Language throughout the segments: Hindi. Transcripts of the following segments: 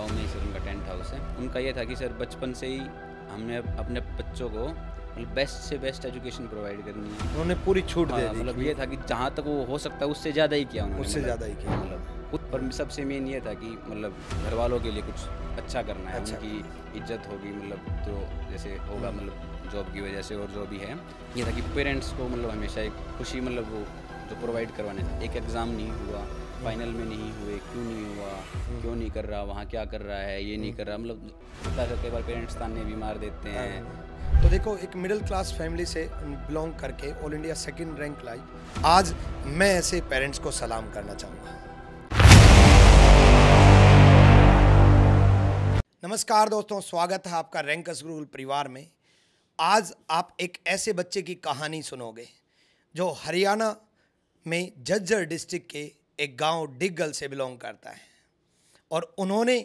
गांव में ही सर उनका टेंट हाउस है उनका ये था कि सर बचपन से ही हमने अपने बच्चों को बेस्ट मतलब से बेस्ट एजुकेशन प्रोवाइड करनी है उन्होंने पूरी छूट हाँ, दे मतलब ये था कि जहाँ तक वो हो सकता है उससे ज़्यादा ही किया उन्होंने उससे मतलब ज़्यादा ही किया मतलब खुद पर सबसे मेन ये था कि मतलब घर वालों के लिए कुछ अच्छा करना है अच्छा। उनकी इज्जत होगी मतलब जो जैसे होगा हम्म। मतलब जॉब की वजह से और जो भी है ये था कि पेरेंट्स को मतलब हमेशा एक खुशी मतलब वो जो प्रोवाइड करवाने एक एग्ज़ाम नहीं हुआ फाइनल में नहीं हुए क्यों नहीं हुआ हम्म। क्यों नहीं कर रहा वहाँ क्या कर रहा है ये नहीं हम्म। कर रहा मतलब कई बार पेरेंट्स ताने बीमार देते हैं हाँ। तो देखो एक मिडिल क्लास फैमिली से बिलोंग करके ऑल इंडिया सेकंड रैंक लाई आज मैं ऐसे पेरेंट्स को सलाम करना चाहूँगा नमस्कार दोस्तों स्वागत है आपका रैंकस गुरुकुल परिवार में आज आप एक ऐसे बच्चे की कहानी सुनोगे जो हरियाणा में झज्जर डिस्ट्रिक्ट के एक गांव डिगल से बिलोंग करता है और उन्होंने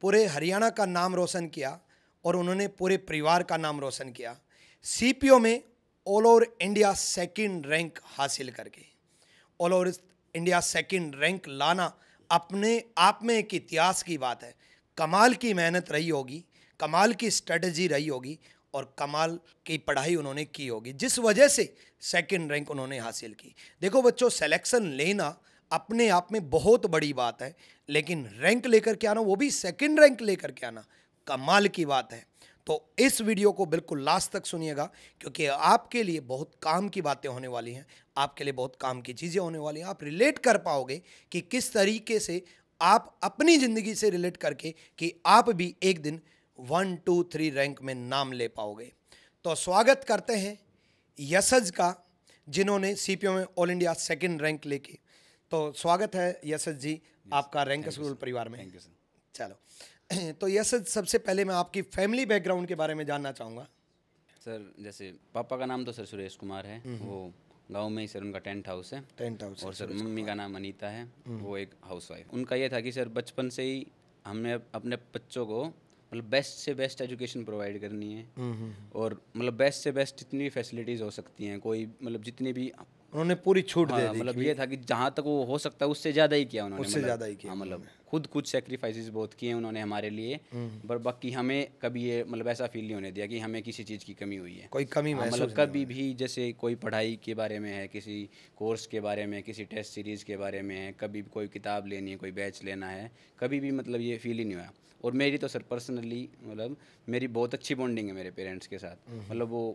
पूरे हरियाणा का नाम रोशन किया और उन्होंने पूरे परिवार का नाम रोशन किया सीपीओ में all over India second rank हासिल करके all over India second rank लाना अपने आप में एक इतिहास की बात है कमाल की मेहनत रही होगी कमाल की स्ट्रेटजी रही होगी और कमाल की पढ़ाई उन्होंने की होगी जिस वजह से सेकंड रैंक उन्होंने हासिल की देखो बच्चों सेलेक्शन लेना अपने आप में बहुत बड़ी बात है लेकिन रैंक लेकर के आना वो भी सेकंड रैंक लेकर के आना कमाल की बात है तो इस वीडियो को बिल्कुल लास्ट तक सुनिएगा क्योंकि आपके लिए बहुत काम की बातें होने वाली हैं आपके लिए बहुत काम की चीज़ें होने वाली हैं आप रिलेट कर पाओगे कि किस तरीके से आप अपनी ज़िंदगी से रिलेट करके कि आप भी एक दिन वन टू थ्री रैंक में नाम ले पाओगे तो स्वागत करते हैं यसज का जिन्होंने सी में ऑल इंडिया सेकेंड रैंक लेके तो स्वागत है यश जी आपका रैंक स्कूल परिवार में थैंक यू सर चलो तो यश सबसे पहले मैं आपकी फैमिली बैकग्राउंड के बारे में जानना चाहूँगा सर जैसे पापा का नाम तो सर सुरेश कुमार है हम्म। वो गांव में ही सर उनका टेंट हाउस है टेंट हाउस और सर मम्मी का नाम अनीता है हम्म। वो एक हाउस वाइफ उनका ये था कि सर बचपन से ही हमने अपने बच्चों को मतलब बेस्ट से बेस्ट एजुकेशन प्रोवाइड करनी है हम्म, और मतलब बेस्ट से बेस्ट जितनी भी फैसिलिटीज़ हो सकती हैं कोई मतलब जितनी भी उन्होंने पूरी छूट हाँ, दे दी मतलब ये था कि जहाँ तक वो हो सकता है उससे ज़्यादा ही किया उन्होंने उससे मतलब ज़्यादा ही किया हाँ, मतलब खुद खुद सेक्रीफाइसेस बहुत किए उन्होंने हमारे लिए हम्म। पर बाकी हमें कभी ये मतलब ऐसा फील नहीं होने दिया कि हमें किसी चीज़ की कमी हुई है कोई कमी हाँ, मतलब कभी भी जैसे कोई पढ़ाई के बारे में है किसी कोर्स के बारे में किसी टेस्ट सीरीज़ के बारे में है कभी कोई किताब लेनी है कोई बैच लेना है कभी भी मतलब ये फील ही नहीं हुआ और मेरी तो सर पर्सनली मतलब मेरी बहुत अच्छी बॉन्डिंग है मेरे पेरेंट्स के साथ हम्म। मतलब वो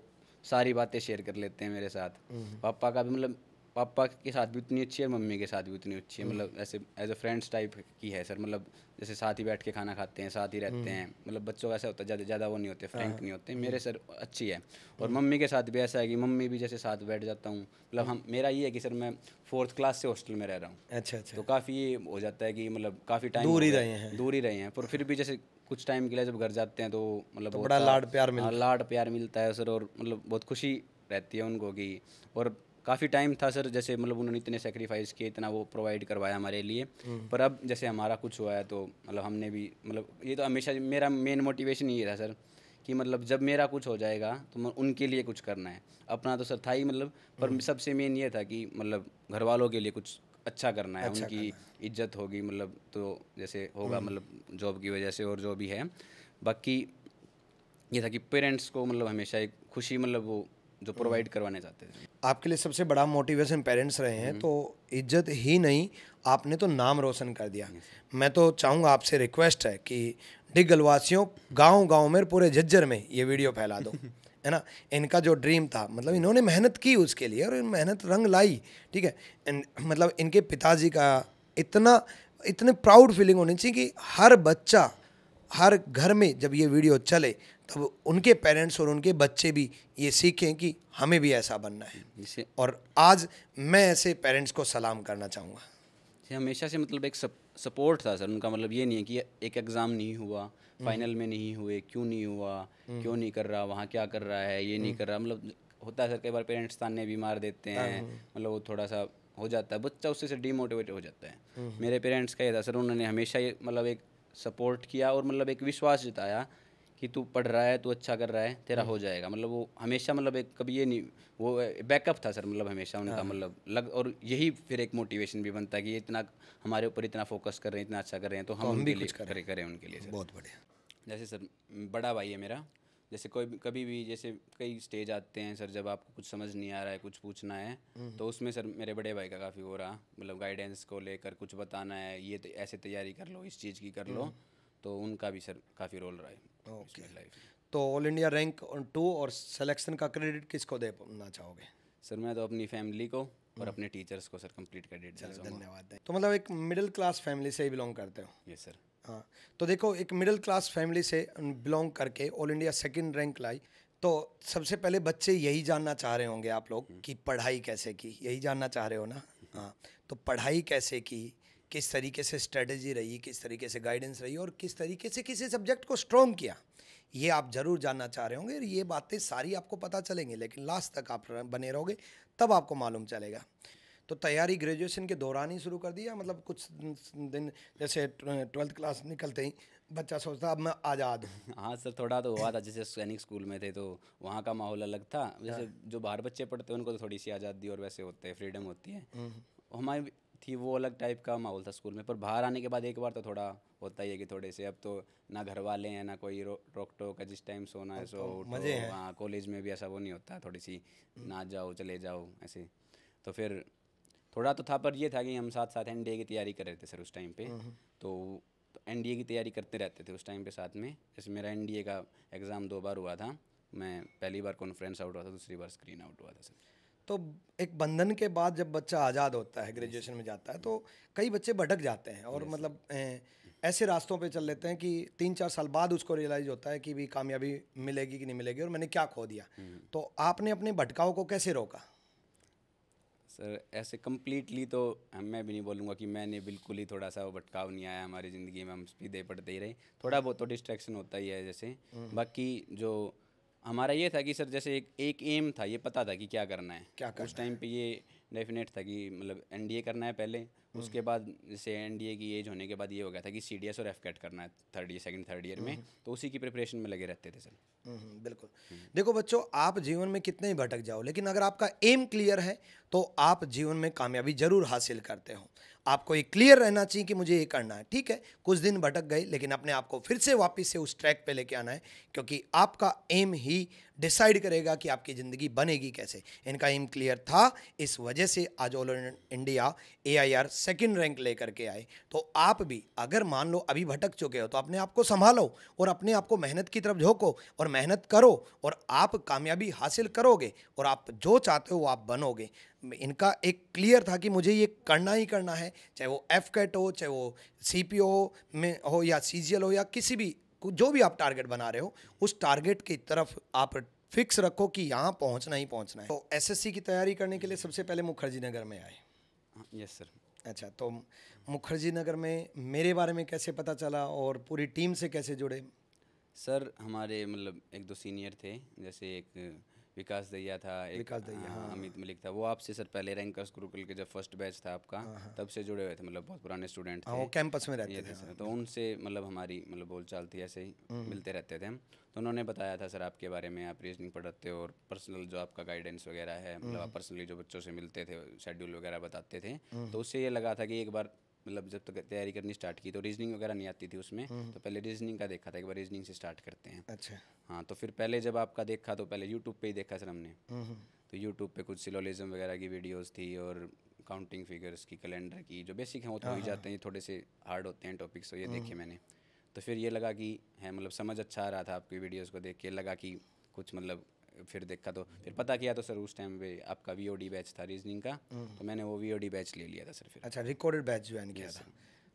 सारी बातें शेयर कर लेते हैं मेरे साथ हम्म। पापा का भी मतलब पापा के साथ भी उतनी अच्छी है मम्मी के साथ भी उतनी अच्छी है हम्म। मतलब ऐसे एज अ फ्रेंड्स टाइप की है सर मतलब जैसे साथ ही बैठ के खाना खाते हैं साथ ही रहते हैं हम्म। मतलब बच्चों का ऐसा होता है ज़्यादा ज़्यादा वो नहीं होते फ्रेंक हाँ। नहीं होते मेरे सर अच्छी है और मम्मी के साथ भी ऐसा है कि मम्मी भी जैसे साथ बैठ जाता हूँ मतलब हम मेरा ये है कि सर मैं फोर्थ क्लास से हॉस्टल में रह रहा हूँ अच्छा अच्छा तो काफ़ी हो जाता है कि मतलब काफ़ी टाइम दूर ही रहे हैं दूर ही रहे हैं पर हाँ। फिर भी जैसे कुछ टाइम के लिए जब घर जाते हैं तो मतलब तो बड़ा लाड प्यार हाँ, मिलता है लाड प्यार मिलता है सर और मतलब बहुत खुशी रहती है उनको कि और काफ़ी टाइम था सर जैसे मतलब उन्होंने इतने सेक्रीफाइस किए इतना वो प्रोवाइड करवाया हमारे लिए हम्म। पर अब जैसे हमारा कुछ हुआ है तो मतलब हमने भी मतलब ये तो हमेशा मेरा मेन मोटिवेशन ये था सर कि मतलब जब मेरा कुछ हो जाएगा तो मैं उनके लिए कुछ करना है अपना तो सर था ही मतलब पर हम्म। सबसे मेन ये था कि मतलब घर वालों के लिए कुछ अच्छा करना है अच्छा उनकी इज्जत होगी मतलब तो जैसे होगा हम्म। मतलब जॉब की वजह से और जो भी है बाकी ये था कि पेरेंट्स को मतलब हमेशा एक खुशी मतलब वो जो हम्म। प्रोवाइड करवाने चाहते थे आपके लिए सबसे बड़ा मोटिवेशन पेरेंट्स रहे हैं हम्म। तो इज्जत ही नहीं आपने तो नाम रोशन कर दिया मैं तो चाहूँगा आपसे रिक्वेस्ट है कि डिगलवासियों गांव गांव में पूरे झज्जर में ये वीडियो फैला दो है ना इनका जो ड्रीम था मतलब इन्होंने मेहनत की उसके लिए और मेहनत रंग लाई ठीक है इन, मतलब इनके पिताजी का इतना इतने प्राउड फीलिंग होनी चाहिए कि हर बच्चा हर घर में जब ये वीडियो चले तब उनके पेरेंट्स और उनके बच्चे भी ये सीखें कि हमें भी ऐसा बनना है और आज मैं ऐसे पेरेंट्स को सलाम करना चाहूँगा हमेशा से मतलब एक सपोर्ट था सर उनका मतलब ये नहीं है कि एक एग्ज़ाम नहीं हुआ फाइनल में नहीं हुए क्यों नहीं हुआ हम्म। क्यों नहीं कर रहा वहाँ क्या कर रहा है ये नहीं हम्म। कर रहा मतलब होता है सर कई बार पेरेंट्स ताने भी मार देते हैं हाँ। मतलब वो थोड़ा सा हो जाता है बच्चा उससे डिमोटिवेट हो जाता है हम्म। मेरे पेरेंट्स का ये था सर उन्होंने हमेशा ये मतलब एक सपोर्ट किया और मतलब एक विश्वास जताया कि तू पढ़ रहा है तू अच्छा कर रहा है तेरा हम्म। हो जाएगा मतलब वो हमेशा मतलब एक कभी ये नहीं वो बैकअप था सर मतलब हमेशा उनका हाँ। मतलब लग और यही फिर एक मोटिवेशन भी बनता है कि इतना हमारे ऊपर इतना फोकस कर रहे हैं इतना अच्छा कर रहे हैं तो, तो हम, भी कुछ करें करें उनके लिए बहुत बढ़िया जैसे सर बड़ा भाई है मेरा जैसे कोई कभी भी जैसे कई स्टेज आते हैं सर जब आपको कुछ समझ नहीं आ रहा है कुछ पूछना है हम्म। तो उसमें सर मेरे बड़े भाई का काफ़ी हो रहा मतलब गाइडेंस को लेकर कुछ बताना है ये ऐसे तैयारी कर लो इस चीज़ की कर लो हम्म। तो उनका भी सर काफ़ी रोल रहा है तो ऑल इंडिया रैंक टू और सिलेक्शन का क्रेडिट किसको देना चाहोगे सर मैं तो अपनी फैमिली को और हम्म। अपने टीचर्स को सर कंप्लीट क्रेडिट धन्यवाद तो मतलब एक मिडिल क्लास फैमिली से ही बिलोंग करते हो ये सर हाँ तो देखो एक मिडिल क्लास फैमिली से बिलोंग करके ऑल इंडिया सेकंड रैंक लाई तो सबसे पहले बच्चे यही जानना चाह रहे होंगे आप लोग हम्म। कि पढ़ाई कैसे की यही जानना चाह रहे हो ना हम्म। हाँ तो पढ़ाई कैसे की किस तरीके से स्ट्रेटजी रही किस तरीके से गाइडेंस रही और किस तरीके से किसी सब्जेक्ट को स्ट्रॉन्ग किया ये आप ज़रूर जानना चाह रहे होंगे और ये बातें सारी आपको पता चलेंगी लेकिन लास्ट तक आप बने रहोगे तब आपको मालूम चलेगा तो तैयारी ग्रेजुएशन के दौरान ही शुरू कर दिया मतलब कुछ दिन जैसे ट्वेल्थ क्लास निकलते ही बच्चा सोचता अब मैं आज़ाद हाँ सर थोड़ा तो हुआ था जैसे सैनिक स्कूल में थे तो वहाँ का माहौल अलग था जैसे हाँ। जो बाहर बच्चे पढ़ते हैं उनको तो थोड़ी सी आज़ादी और वैसे होते हैं फ्रीडम होती है हम्म। हमारे कि वो अलग टाइप का माहौल था स्कूल में पर बाहर आने के बाद एक बार तो थोड़ा होता ही है कि थोड़े से अब तो ना घर वाले हैं ना कोई रो, रोक टोक जिस टाइम सोना है तो सो मज़े हाँ कॉलेज में भी ऐसा वो नहीं होता थोड़ी सी ना जाओ चले जाओ ऐसे तो फिर थोड़ा तो था पर ये था कि हम साथ साथ एन की तैयारी कर रहे थे सर उस टाइम पे हम्म, हम्म। तो एन की तैयारी करते रहते थे उस टाइम पे साथ में जैसे मेरा एन का एग्ज़ाम दो बार हुआ था मैं पहली बार कॉन्फ्रेंस आउट हुआ था दूसरी बार स्क्रीन आउट हुआ था सर तो एक बंधन के बाद जब बच्चा आज़ाद होता है ग्रेजुएशन में जाता है तो कई बच्चे भटक जाते हैं और मतलब ऐसे रास्तों पे चल लेते हैं कि तीन चार साल बाद उसको रियलाइज होता है कि भी कामयाबी मिलेगी कि नहीं मिलेगी और मैंने क्या खो दिया हम्म। तो आपने अपने भटकाव को कैसे रोका सर ऐसे कम्प्लीटली तो मैं भी नहीं बोलूँगा कि मैंने बिल्कुल ही थोड़ा सा वो भटकाव नहीं आया हमारी ज़िंदगी में हम सीधे पढ़ते ही रहे थोड़ा बहुत तो डिस्ट्रैक्शन होता ही है जैसे हम्म। बाकी जो हमारा ये था कि सर जैसे एक एक एम था ये पता था कि क्या करना है क्या करना उस टाइम पे ये डेफिनेट था कि मतलब एनडीए करना है पहले उसके हम्म। बाद जैसे एन डी ए की एज होने के बाद ये हो गया था कि सी डी एस और एफ कैट करना है third year second third year में हम्म। तो उसी की प्रिपरेशन में लगे रहते थे सर हम्म, बिल्कुल देखो बच्चों आप जीवन में कितने ही भटक जाओ लेकिन अगर आपका एम क्लियर है तो आप जीवन में कामयाबी जरूर हासिल करते हो आपको ये क्लियर रहना चाहिए कि मुझे ये करना है ठीक है कुछ दिन भटक गए लेकिन अपने आप को फिर से वापस से उस ट्रैक पे लेके आना है क्योंकि आपका एम ही डिसाइड करेगा कि आपकी ज़िंदगी बनेगी कैसे इनका एम क्लियर था इस वजह से आज all India A I R second rank लेकर के आए तो आप भी अगर मान लो अभी भटक चुके हो तो अपने आप को संभालो और अपने आप को मेहनत की तरफ झोंको और मेहनत करो और आप कामयाबी हासिल करोगे और आप जो चाहते हो आप बनोगे इनका एक क्लियर था कि मुझे ये करना ही करना है चाहे वो एफ कैट हो चाहे वो सी पी ओ में हो या सी जी एल हो या किसी भी जो भी आप टारगेट बना रहे हो उस टारगेट की तरफ आप फिक्स रखो कि यहाँ पहुँचना ही पहुँचना है तो एसएससी की तैयारी करने के लिए सबसे पहले मुखर्जी नगर में आए यस हाँ, सर अच्छा तो मुखर्जी नगर में मेरे बारे में कैसे पता चला और पूरी टीम से कैसे जुड़े सर हमारे मतलब एक दो सीनियर थे जैसे एक विकास दैया था एक विकास हाँ, हाँ अमित मलिक था वो आपसे सर पहले रैंकर्स गुरुकुल के जब फर्स्ट बैच था आपका हाँ, हाँ। तब से जुड़े हुए थे मतलब बहुत पुराने स्टूडेंट थे वो कैंपस में रहते थे तो उनसे मतलब हमारी मतलब बोलचाल थी ऐसे ही हम्म। मिलते रहते थे हम तो उन्होंने बताया था सर आपके बारे में आप रीजनिंग पढ़ाते हो और पर्सनल जो आपका गाइडेंस वगैरह है मतलब आप पर्सनली हम्म। जो बच्चों से मिलते थे शेड्यूल वगैरह बताते थे हम्म। तो उससे ये लगा था कि एक बार मतलब जब तक तो तैयारी करनी स्टार्ट की तो रीजनिंग वगैरह नहीं आती थी उसमें हम्म। तो पहले रीजनिंग का देखा था एक बार रीजनिंग से स्टार्ट करते हैं अच्छा हाँ तो फिर पहले जब आपका देखा तो पहले यूट्यूब पे ही देखा सर हमने हम्म, हम्म। तो यूट्यूब पे कुछ सिलोलिज्म वगैरह की वीडियोज़ थी और काउंटिंग फिगर्स की कैलेंडर की जो बेसिक हैं वो तो ही हाँ, हाँ। जाते हैं थोड़े से हार्ड होते हैं टॉपिक्स तो ये देखे मैंने तो फिर ये लगा कि है मतलब समझ अच्छा आ रहा था आपकी वीडियोज़ को देख के लगा कि कुछ मतलब फिर देखा तो फिर पता किया तो सर उस टाइम पे आपका वी बैच था रीजनिंग का हम्म। तो मैंने वो वी बैच ले लिया था सर फिर अच्छा रिकॉर्डेड बैच ज्वाइन किया था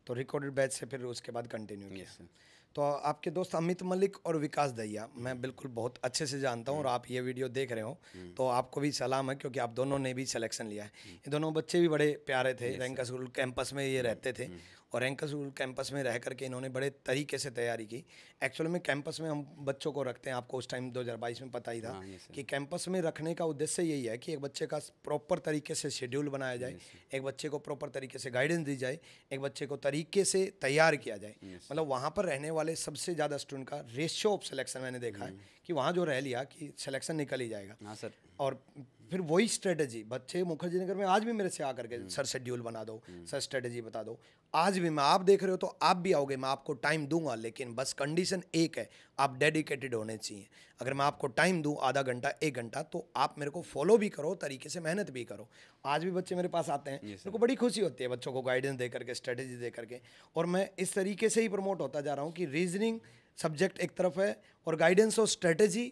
तो रिकॉर्डेड बैच से फिर उसके बाद कंटिन्यू किया तो आपके दोस्त अमित मलिक और विकास दहिया मैं हम्म। बिल्कुल बहुत अच्छे से जानता हूँ और हम्म। आप ये वीडियो देख रहे हो तो आपको भी सलाम है क्योंकि आप दोनों ने भी सिलेक्शन लिया है ये दोनों बच्चे भी बड़े प्यारे थे रैंका स्कूल कैंपस में ये रहते थे और एंकल स्कूल कैंपस में रह करके इन्होंने बड़े तरीके से तैयारी की एक्चुअल में कैंपस में हम बच्चों को रखते हैं आपको उस टाइम 2022 में पता ही था हाँ, कि कैंपस में रखने का उद्देश्य यही है कि एक बच्चे का प्रॉपर तरीके से शेड्यूल बनाया जाए एक बच्चे को प्रॉपर तरीके से गाइडेंस दी जाए एक बच्चे को तरीके से तैयार किया जाए मतलब वहाँ पर रहने वाले सबसे ज़्यादा स्टूडेंट का रेशियो ऑफ सिलेक्शन मैंने देखा है हम्म। कि वहाँ जो रह लिया कि सिलेक्शन निकल ही जाएगा सर हाँ, और फिर वही स्ट्रेटजी बच्चे मुखर्जी नगर में आज भी मेरे से आकर के हम्म। सर शेड्यूल बना दो हम्म। सर स्ट्रेटजी बता दो आज भी मैं आप देख रहे हो तो आप भी आओगे मैं आपको टाइम दूंगा लेकिन बस कंडीशन एक है आप डेडिकेटेड होने चाहिए अगर मैं आपको टाइम दूँ आधा घंटा एक घंटा तो आप मेरे को फॉलो भी करो तरीके से मेहनत भी करो आज भी बच्चे मेरे पास आते हैं मेरे को बड़ी खुशी होती है बच्चों को गाइडेंस दे करके स्ट्रेटजी दे करके और मैं इस तरीके से ही प्रमोट होता जा रहा हूँ कि रीजनिंग सब्जेक्ट एक तरफ है और गाइडेंस और स्ट्रेटजी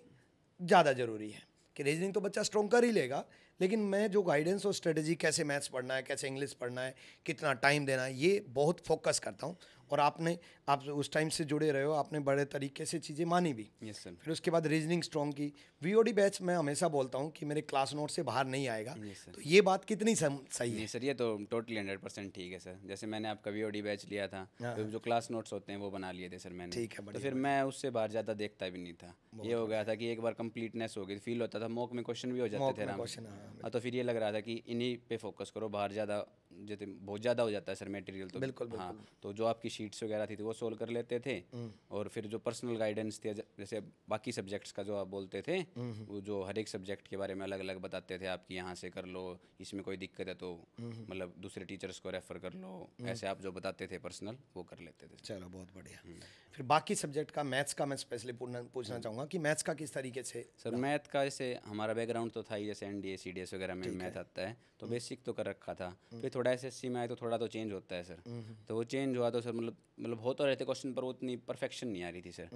ज़्यादा ज़रूरी है कि रीजनिंग तो बच्चा स्ट्रॉन्ग कर ही लेगा लेकिन मैं जो गाइडेंस और स्ट्रेटजी कैसे मैथ्स पढ़ना है कैसे इंग्लिश पढ़ना है कितना टाइम देना है ये बहुत फोकस करता हूँ और आपने आप उस टाइम से जुड़े रहे हो आपने बड़े तरीके से चीज़ें मानी भी यस सर फिर उसके बाद रीजनिंग स्ट्रॉन्ग की वी बैच मैं हमेशा बोलता हूँ कि मेरे क्लास नोट से बाहर नहीं आएगा yes, तो ये बात कितनी सही है सर ये तो टोटली हंड्रेड परसेंट ठीक है सर जैसे मैंने आपका वी बैच लिया था हाँ, तो हाँ। जो क्लास नोट्स होते हैं वो बना लिए थे सर मैंने ठीक है तो फिर मैं उससे बाहर ज़्यादा देखता भी नहीं था ये हो अच्छा। गया था कि एक बार कम्प्लीटनेस हो गई फील होता था मॉक में क्वेश्चन भी हो जाते थे हाँ, तो फिर ये लग रहा था कि इन्हीं पे फोकस करो बाहर ज़्यादा जैसे बहुत ज़्यादा हो जाता है सर मेटेरियल तो बिल्कुल, हाँ, बिल्कुल हाँ तो जो आपकी शीट्स वगैरह थी तो वो सोल्व कर लेते थे हम्म। और फिर जो पर्सनल गाइडेंस थे जैसे बाकी सब्जेक्ट्स का जो आप बोलते थे हम्म, हम्म। वो जो हर एक सब्जेक्ट के बारे में अलग अलग बताते थे आपकी यहाँ से कर लो इसमें कोई दिक्कत है तो मतलब दूसरे टीचर्स को रेफ़र कर लो ऐसे आप जो बताते थे पर्सनल वो कर लेते थे चलो बहुत बढ़िया फिर बाकी सब्जेक्ट का मैथ्स का मैं स्पेशली पूछना चाहूंगा कि मैथ्स का किस तरीके से सर मैथ का जैसे हमारा बैकग्राउंड तो था ही जैसे एनडीए सी वगैरह में मैथ आता है तो बेसिक तो कर रखा था फिर थोड़ा एस में आए तो थोड़ा तो चेंज होता है सर तो वो चेंज हुआ तो सर मतलब मतलब हो तो रहते क्वेश्चन पर वो उतनी परफेक्शन नहीं आ रही थी सर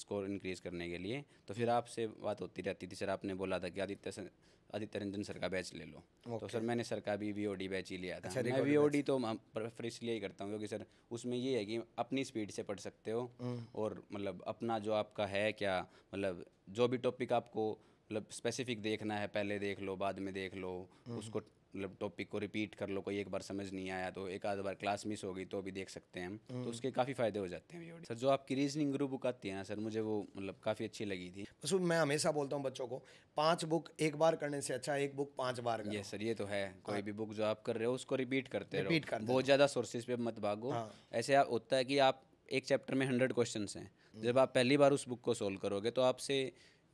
स्कोर इंक्रीज़ करने के लिए तो फिर आपसे बात होती रहती थी सर आपने बोला था कि आदित्य सर आदित्य रंजन सर का बैच ले लो तो सर मैंने सर का भी वी बैच ही लिया था अच्छा, मैं वी तो प्रेफर इसलिए ही करता हूँ क्योंकि सर उसमें ये है कि अपनी स्पीड से पढ़ सकते हो हम्म। और मतलब अपना जो आपका है क्या मतलब जो भी टॉपिक आपको मतलब स्पेसिफिक देखना है पहले देख लो बाद में देख लो हम्म। उसको मतलब टॉपिक को रिपीट कर लो कोई एक बार समझ नहीं आया तो एक आध बार क्लास मिस हो गई तो भी देख सकते हैं हम तो हम्म। उसके काफ़ी फ़ायदे हो जाते हैं सर जो आपकी रीजनिंग ग्रुप बुक आती है ना सर मुझे वो मतलब काफ़ी अच्छी लगी थी बस मैं हमेशा बोलता हूँ बच्चों को पाँच बुक एक बार करने से अच्छा एक बुक पाँच बार ये सर ये तो है हाँ। कोई भी बुक जो आप कर रहे हो उसको रिपीट करते रिपीट रहो बहुत ज़्यादा सोर्सेज पे मत भागो हाँ। ऐसे होता है कि आप एक चैप्टर में हंड्रेड क्वेश्चन हैं हम्म। जब आप पहली बार उस बुक को सोल्व करोगे तो आपसे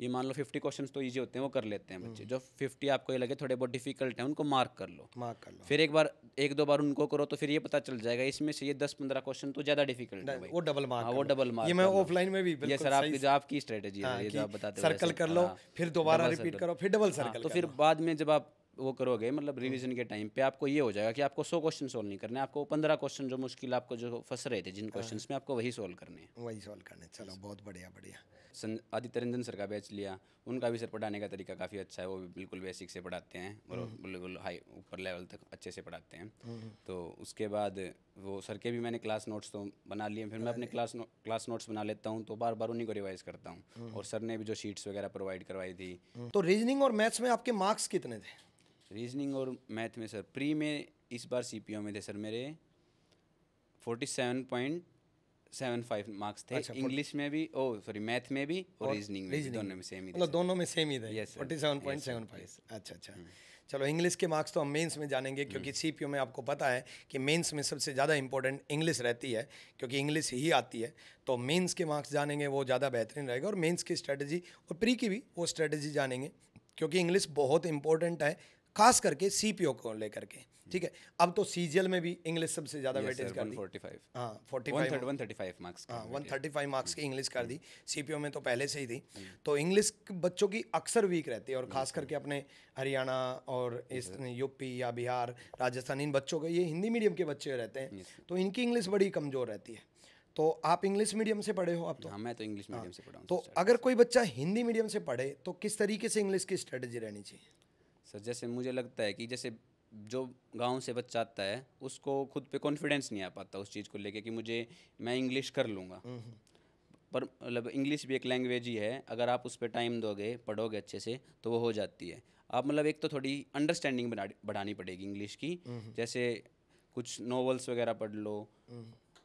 ये मान लो फिफ्टी क्वेश्चन तो ईजी होते हैं वो कर लेते हैं बच्चे हम्म। जो फिफ्टी आपको ये लगे थोड़े बहुत डिफिकल्ट है उनको मार्क कर लो मार्क कर लो फिर एक बार एक दो बार उनको करो तो फिर ये पता चल जाएगा इसमें से ये दस पंद्रह क्वेश्चन तो ज्यादा डिफिकल्ट है वो डबल मार्क हाँ, वो डबल मार्क ये मैं ऑफलाइन में भी ये सर आपकी जो आपकी स्ट्रेटेजी है हाँ, ये जो आप बताते सर्कल कर लो हाँ। फिर दोबारा रिपीट करो फिर डबल सर्कल तो फिर बाद में जब आप वो करोगे मतलब रिवीजन हम्म। के टाइम पे आपको ये हो जाएगा कि आपको सौ क्वेश्चन सोल्व नहीं करने आपको पंद्रह क्वेश्चन जो मुश्किल आपको जो फंस रहे थे जिन क्वेश्चन हाँ। में आपको वही सोल्व करने वही सोल्व करने चलो बहुत बढ़िया बढ़िया आदित्य रंजन सर का बैच लिया उनका भी सर पढ़ाने का तरीका काफ़ी अच्छा है वो भी बिल्कुल बेसिक से पढ़ाते हैं और हम्म। बिल्कुल हाई ऊपर लेवल तक अच्छे से पढ़ाते हैं हम्म, तो उसके बाद वो सर के भी मैंने क्लास नोट्स तो बना लिए फिर मैं अपने क्लास नो, क्लास नोट्स बना लेता हूँ तो बार बार उन्हीं को रिवाइज करता हूँ और सर ने भी जो शीट्स वगैरह प्रोवाइड करवाई थी तो रीजनिंग और मैथ्स में आपके मार्क्स कितने थे रीजनिंग और मैथ में सर प्री में इस बार सी में थे सर मेरे forty seven point seven five marks थे अच्छा, इंग्लिश में भी ओ सॉरी मैथ में भी और, रीजनिंग में भी दोनों में सेम ही मतलब दोनों में सेम ही थे forty seven point seven five अच्छा अच्छा hmm. चलो इंग्लिश के मार्क्स तो हम मेंस में जानेंगे hmm. क्योंकि सी में आपको पता है कि मेंस में सबसे ज़्यादा इंपॉर्टेंट इंग्लिश रहती है क्योंकि इंग्लिश ही आती है तो मेंस के मार्क्स जानेंगे वो ज़्यादा बेहतरीन रहेगा और मेंस की स्ट्रेटजी और प्री की भी वो स्ट्रेटजी जानेंगे क्योंकि इंग्लिश बहुत इंपॉर्टेंट है खास करके सी पी ओ को लेकर के ठीक है हम्म। अब तो सीजीएल में भी इंग्लिश सबसे ज़्यादा वेटेज yes, कर दी हाँ forty five thirty five marks one thirty five marks की इंग्लिश कर दी सी पी ओ में तो पहले से ही थी हम्म। तो इंग्लिश बच्चों की अक्सर वीक रहती है और खास करके अपने हरियाणा और इस यूपी या बिहार राजस्थान इन बच्चों के ये हिंदी मीडियम के बच्चे रहते हैं तो इनकी इंग्लिश बड़ी कमज़ोर रहती है तो आप इंग्लिश मीडियम से पढ़े हो आप तो हाँ मैं तो इंग्लिश मीडियम हाँ। से पढ़ा हूँ तो अगर कोई बच्चा हिंदी मीडियम से पढ़े तो किस तरीके से इंग्लिश की स्ट्रेटजी रहनी चाहिए सर जैसे मुझे लगता है कि जैसे जो गांव से बच्चा आता है उसको खुद पे कॉन्फिडेंस नहीं आ पाता उस चीज़ को लेके कि मुझे मैं इंग्लिश कर लूँगा पर मतलब इंग्लिश भी एक लैंग्वेज ही है अगर आप उस पर टाइम दोगे पढ़ोगे अच्छे से तो वो हो जाती है आप मतलब एक तो थोड़ी अंडरस्टैंडिंग बढ़ानी पड़ेगी इंग्लिश की जैसे कुछ नॉवल्स वगैरह पढ़ लो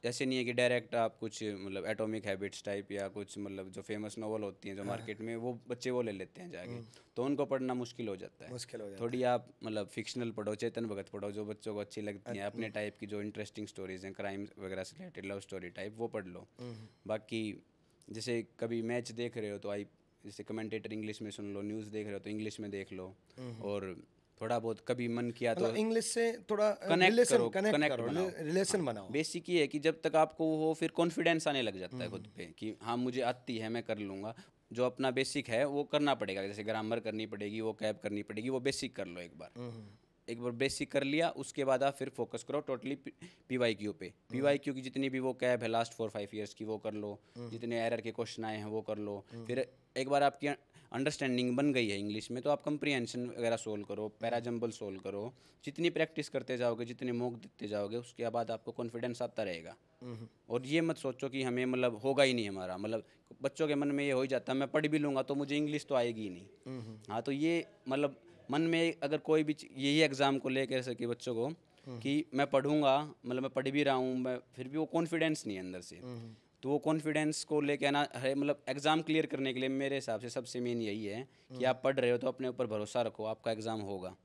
ऐसे नहीं है कि डायरेक्ट आप कुछ मतलब एटॉमिक हैबिट्स टाइप या कुछ मतलब जो फेमस नॉवल होती हैं जो मार्केट हाँ। में वो बच्चे वो ले लेते हैं जाके हम्म। तो उनको पढ़ना मुश्किल हो जाता है मुश्किल हो जाता थोड़ी आप मतलब फिक्शनल पढ़ो चेतन भगत पढ़ो जो बच्चों को अच्छी लगती है अपने टाइप अच्छा। की जो इंटरेस्टिंग स्टोरीज हैं क्राइम वगैरह से रिलेटेड लव स्टोरी टाइप वो पढ़ लो हम्म। बाकी जैसे कभी मैच देख रहे हो तो आई जैसे कमेंटेटर इंग्लिश में सुन लो न्यूज़ देख रहे हो तो इंग्लिश में देख लो हम्म। और थोड़ा बहुत कभी मन किया तो इंग्लिश मतलब से थोड़ा कनेक्ट uh, करो कनेक्ट करो रिलेशन बनाओ बेसिक ये है कि जब तक आपको हो फिर कॉन्फिडेंस आने लग जाता है खुद हम्म। पे कि हाँ मुझे आती है मैं कर लूँगा जो अपना बेसिक है वो करना पड़ेगा जैसे ग्रामर करनी पड़ेगी वो कैब करनी पड़ेगी वो बेसिक कर लो एक बार हम्म। एक बार बेसिक कर लिया उसके बाद आप फिर फोकस करो टोटली पी वाई क्यू पे पी वाई क्यू की जितनी भी वो कैब है लास्ट फोर फाइव ईयर्स की वो कर लो हम्म। जितने एरर के क्वेश्चन आए हैं वो कर लो हम्म। फिर एक बार आपकी अंडरस्टैंडिंग बन गई है इंग्लिश में तो आप कंप्रीहेंशन वगैरह सोल्व करो पैराजम्बल हम्म। सोल्व करो जितनी प्रैक्टिस करते जाओगे जितने मोक देते जाओगे उसके बाद आपको कॉन्फिडेंस आता रहेगा और ये मत सोचो कि हमें मतलब होगा ही नहीं हमारा मतलब बच्चों के मन में ये हो ही जाता है मैं पढ़ भी लूँगा तो मुझे इंग्लिश तो आएगी ही नहीं हाँ तो ये मतलब मन में अगर कोई भी यही एग्ज़ाम को लेकर सके बच्चों को हम्म। कि मैं पढ़ूंगा मतलब मैं पढ़ भी रहा हूँ मैं फिर भी वो कॉन्फिडेंस नहीं है अंदर से हम्म, हम्म। तो वो कॉन्फिडेंस को लेके आना है मतलब एग्ज़ाम क्लियर करने के लिए मेरे हिसाब से सबसे मेन यही है कि आप पढ़ रहे हो तो अपने ऊपर भरोसा रखो आपका एग्ज़ाम होगा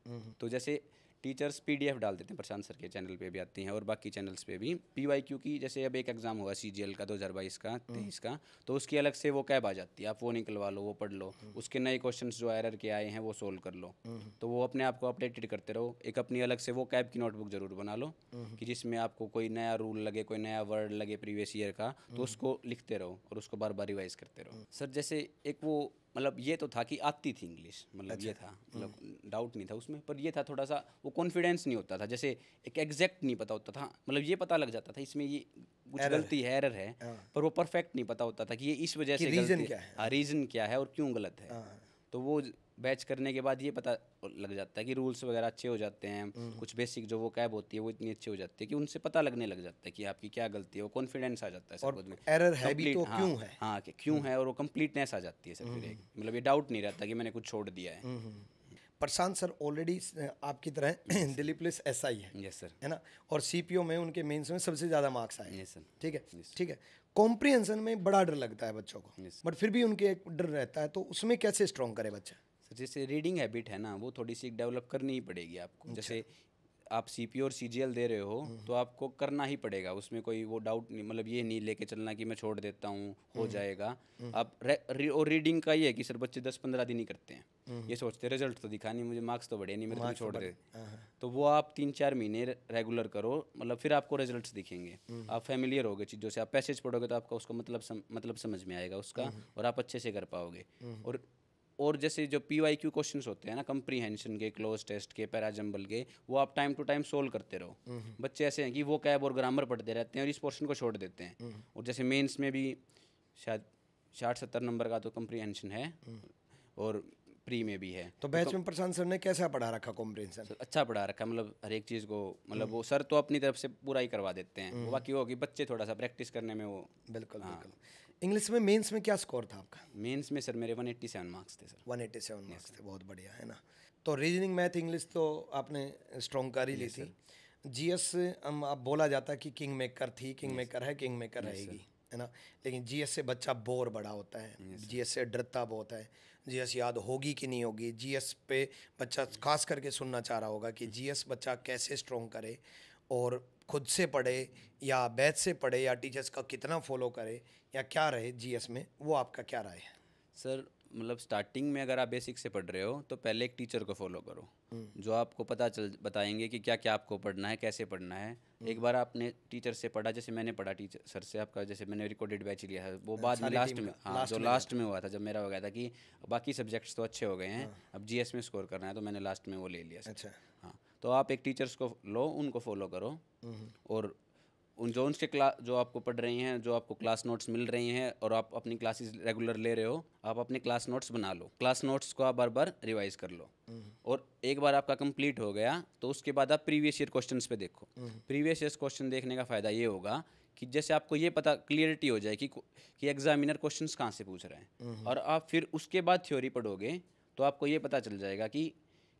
तो जैसे टीचर्स पीडीएफ डाल देते हैं प्रशांत सर के चैनल पे भी आती हैं और बाकी चैनल्स पे भी क्यू की जैसे अब एक एग्ज़ाम होगा एल का दो हज़ार बाईस का तेईस का तो उसकी अलग से वो कैब आ जाती है आप वो निकलवा लो वो पढ़ लो उसके नए क्वेश्चन जो एरर के आए हैं वो सोल्व कर लो तो वो अपने आप को अपडेटेड करते रहो एक अपनी अलग से वो कैब की नोटबुक ज़रूर बना लो कि जिसमें आपको कोई नया रूल लगे कोई नया वर्ड लगे प्रीवियस ईयर का तो उसको लिखते रहो और उसको बार बार रिवाइज करते रहो सर जैसे एक वो मतलब ये तो था कि आती थी इंग्लिश मतलब अच्छा। ये था हम्म। मतलब डाउट नहीं था उसमें पर ये था थोड़ा सा वो कॉन्फिडेंस नहीं होता था जैसे एक एग्जैक्ट नहीं पता होता था मतलब ये पता लग जाता था इसमें ये कुछ गलती है एरर है हाँ। पर वो परफेक्ट नहीं पता होता था कि ये इस वजह से रीज़न क्या है रीज़न हाँ, क्या है और क्यों गलत है हाँ। तो वो बैच करने के बाद ये पता लग जाता है कि रूल्स वगैरह अच्छे हो जाते हैं हम्म। कुछ बेसिक जो वो कैब होती है वो इतनी अच्छी हो जाती है कि उनसे पता लगने लग जाता है कि आपकी क्या गलती है वो कॉन्फिडेंस आ जाता है सर में एरर है भी तो क्यों हाँ, है हाँ कि क्यों हम्म। है और वो कम्प्लीटनेस आ जाती है सर फिर हम्म। मतलब ये डाउट नहीं रहता कि मैंने कुछ छोड़ दिया है प्रशांत सर ऑलरेडी आपकी तरह दिल्ली पुलिस एस आई है यस सर है ना और सीपीओ में उनके मेंस में सबसे ज़्यादा मार्क्स आए yes, सर ठीक है ठीक है कॉम्प्रिहेंशन में बड़ा डर लगता है बच्चों को बट फिर भी उनके एक डर रहता है तो उसमें कैसे स्ट्रॉन्ग करे बच्चा तो जैसे रीडिंग हैबिट है ना वो थोड़ी सी डेवलप करनी ही पड़ेगी आपको अच्छा। जैसे आप सी पी और सी जी एल दे रहे हो हम्म। तो आपको करना ही पड़ेगा उसमें कोई वो डाउट नहीं मतलब ये नहीं लेके चलना कि मैं छोड़ देता हूँ हो हम्म। जाएगा हम्म। आप रे, और रीडिंग का ये है कि सर बच्चे दस पंद्रह दिन ही करते हैं ये सोचते हैं रिजल्ट तो दिखा नहीं मुझे मार्क्स तो बढ़े नहीं मेरे तो छोड़ दे हाँ, हाँ। तो वो आप तीन चार महीने रेगुलर करो मतलब फिर आपको रिजल्ट दिखेंगे आप फेमिलियर हो चीज़ों से आप पैसेज पढ़ोगे तो आपका उसको मतलब मतलब समझ में आएगा उसका और आप अच्छे से कर पाओगे और और जैसे जो पी वाई क्यू क्वेश्चन होते हैं ना कंप्रीहेंशन के क्लोज टेस्ट के पैराजम्बल के वो आप टाइम टू टाइम सोल्व करते रहो हम्म। बच्चे ऐसे हैं कि वो कैब और ग्रामर पढ़ते रहते हैं और इस पोर्शन को छोड़ देते हैं हम्म। और जैसे मेन्स में भी शायद साठ सत्तर नंबर का तो कंप्रीहेंशन है हम्म। और प्री में भी है तो बैच तो में प्रशांत सर ने कैसा पढ़ा रखा कॉम्प्रिहेंशन अच्छा पढ़ा रखा मतलब हर एक चीज़ को मतलब वो सर तो अपनी तरफ से पूरा ही करवा देते हैं बाकी वो कि बच्चे थोड़ा सा प्रैक्टिस करने में वो बिल्कुल हाँ। बिल्कुल इंग्लिश में मेंस में क्या स्कोर था आपका मेंस में सर मेरे 187 मार्क्स थे सर 187 मार्क्स थे बहुत बढ़िया है ना तो रीजनिंग मैथ इंग्लिश तो आपने स्ट्रॉन्ग कर ही ली थी जीएस हम अब बोला जाता है कि किंग मेकर थी किंग मेकर है किंग मेकर रहेगी है ना लेकिन एस से बच्चा बोर बड़ा होता है एस से डरता बहुत है एस याद होगी कि नहीं होगी एस पे बच्चा खास करके सुनना चाह रहा होगा कि एस बच्चा कैसे स्ट्रॉन्ग करे और खुद से पढ़े या बैच से पढ़े या टीचर्स का कितना फॉलो करे या क्या रहे जी में वो आपका क्या राय है सर मतलब स्टार्टिंग में अगर आप बेसिक से पढ़ रहे हो तो पहले एक टीचर को फॉलो करो हम्म। जो आपको पता चल बताएंगे कि क्या क्या आपको पढ़ना है कैसे पढ़ना है हम्म। एक बार आपने टीचर से पढ़ा जैसे मैंने पढ़ा टीचर सर से आपका जैसे मैंने रिकॉर्डेड बैच लिया है वो अच्छा, बाद में लास्ट में हाँ जो लास्ट में हुआ था जब मेरा हो गया था कि बाकी सब्जेक्ट्स तो अच्छे हो गए हैं हाँ। अब जी में स्कोर करना है तो मैंने लास्ट में वो ले लिया अच्छा हाँ तो आप एक टीचर्स को लो उनको फॉलो करो हम्म। और उन जो उनके क्लास जो आपको पढ़ रहे हैं जो आपको क्लास नोट्स मिल रहे हैं और आप अपनी क्लासेस रेगुलर ले रहे हो आप अपने क्लास नोट्स बना लो क्लास नोट्स को आप बार बार रिवाइज कर लो हम्म। और एक बार आपका कंप्लीट हो गया तो उसके बाद आप प्रीवियस ईयर क्वेश्चंस पे देखो प्रीवियस ईयर क्वेश्चन देखने का फ़ायदा ये होगा कि जैसे आपको ये पता क्लियरिटी हो जाए कि कि एग्जामिनर क्वेश्चन कहाँ से पूछ रहे हैं हम्म। और आप फिर उसके बाद थ्योरी पढ़ोगे तो आपको ये पता चल जाएगा कि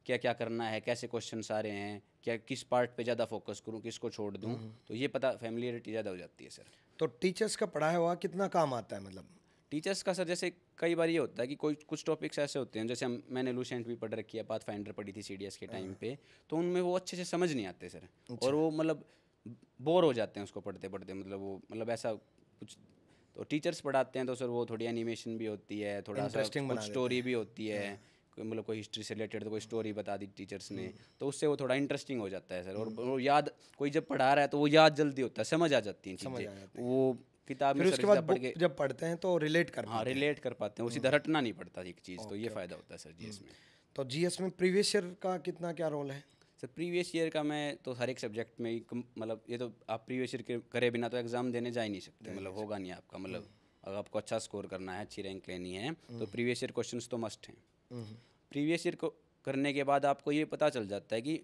क्या क्या करना है कैसे क्वेश्चन आ रहे हैं क्या किस पार्ट पे ज़्यादा फोकस करूँ किसको छोड़ दूँ हम्म, हम्म। तो ये पता फैमिलियरिटी ज़्यादा हो जाती है सर तो टीचर्स का पढ़ाया हुआ कितना काम आता है मतलब टीचर्स का सर जैसे कई बार ये होता है कि कोई कुछ टॉपिक्स ऐसे होते हैं जैसे हम मैंने लूसेंट भी पढ़ रखी है पाथ फाइंडर पढ़ी थी सी के टाइम हाँ। पे तो उनमें वो अच्छे से समझ नहीं आते सर अच्छा। और वो मतलब बोर हो जाते हैं उसको पढ़ते पढ़ते मतलब वो मतलब ऐसा कुछ तो टीचर्स पढ़ाते हैं तो सर वो थोड़ी एनिमेशन भी होती है थोड़ा सा स्टोरी भी होती है हाँ। मतलब कोई हिस्ट्री से रिलेटेड तो कोई स्टोरी बता दी टीचर्स ने तो उससे वो थोड़ा इंटरेस्टिंग हो जाता है सर और वो याद कोई जब पढ़ा रहा है तो वो याद जल्दी होता है समझ आ जाती है चीज़ें वो किताब फिर उसके बाद पढ़ जब पढ़ते हैं तो रिलेट कर हाँ रिलेट कर पाते हैं उसी तरह हम्म। हटना नहीं पड़ता एक चीज़ तो ये फ़ायदा होता है सर जी हम्म। में तो जी में प्रीवियस ईयर का कितना क्या रोल है सर प्रीवियस ईयर का मैं तो हर एक सब्जेक्ट में मतलब ये तो आप प्रीवियस ईयर के करे बिना तो एग्ज़ाम देने जा ही नहीं सकते मतलब होगा नहीं आपका मतलब हम्म। अगर आपको अच्छा स्कोर करना है अच्छी रैंक लेनी है तो प्रीवियस ईयर क्वेश्चंस तो मस्ट हैं प्रीवियस ईयर को करने के बाद आपको ये पता चल जाता है कि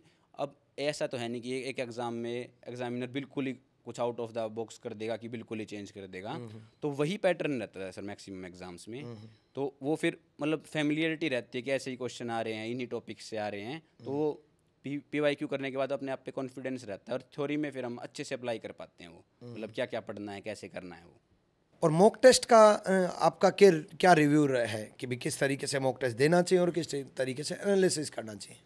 अब ऐसा तो है नहीं कि एक एग्ज़ाम में एग्जामिनर बिल्कुल ही कुछ आउट ऑफ द बॉक्स कर देगा कि बिल्कुल ही चेंज कर देगा हम्म, हम्म। तो वही पैटर्न रहता है सर मैक्सिमम एग्ज़ाम्स में हम्म, तो वो फिर मतलब फेमिलियरिटी रहती है कि ऐसे ही क्वेश्चन आ रहे हैं इन्हीं टॉपिक से आ रहे हैं तो पी वाई क्यू करने के बाद अपने आप पे कॉन्फिडेंस रहता है और थ्योरी में फिर हम अच्छे से अप्लाई कर पाते हैं वो मतलब क्या क्या पढ़ना है कैसे करना है वो और मॉक टेस्ट का आपका के क्या रिव्यू है कि भी किस तरीके से मॉक टेस्ट देना चाहिए और किस तरीके से एनालिसिस करना चाहिए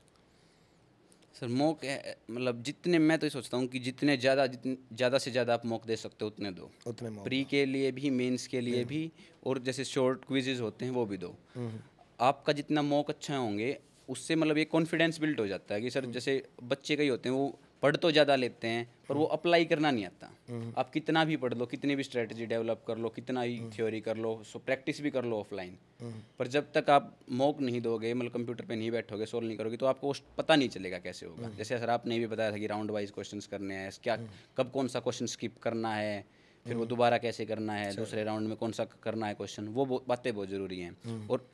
सर मॉक मतलब जितने मैं तो ये सोचता हूँ कि जितने ज़्यादा जितने ज़्यादा से ज़्यादा आप मॉक दे सकते हो उतने दो उतने प्री के लिए भी मेंस के लिए भी और जैसे शॉर्ट क्विजेज होते हैं वो भी दो हम्म। आपका जितना मॉक अच्छा होंगे उससे मतलब ये कॉन्फिडेंस बिल्ड हो जाता है कि सर हम्म। जैसे बच्चे कई होते हैं वो पढ़ तो ज़्यादा लेते हैं पर वो अप्लाई हम्म। करना नहीं आता हम्म। आप कितना भी पढ़ लो कितनी भी स्ट्रेटजी डेवलप कर लो कितना ही थ्योरी हम्म। कर लो सो प्रैक्टिस भी कर लो ऑफलाइन पर जब तक आप मौक नहीं दोगे मतलब कंप्यूटर पे नहीं बैठोगे सोल्व नहीं करोगे तो आपको पता नहीं चलेगा कैसे होगा जैसे सर आपने भी बताया था कि राउंड वाइज क्वेश्चन करने हैं क्या कब कौन सा क्वेश्चन स्किप करना है फिर वो दोबारा कैसे करना है दूसरे राउंड में कौन सा करना है क्वेश्चन वो बातें बहुत ज़रूरी हैं और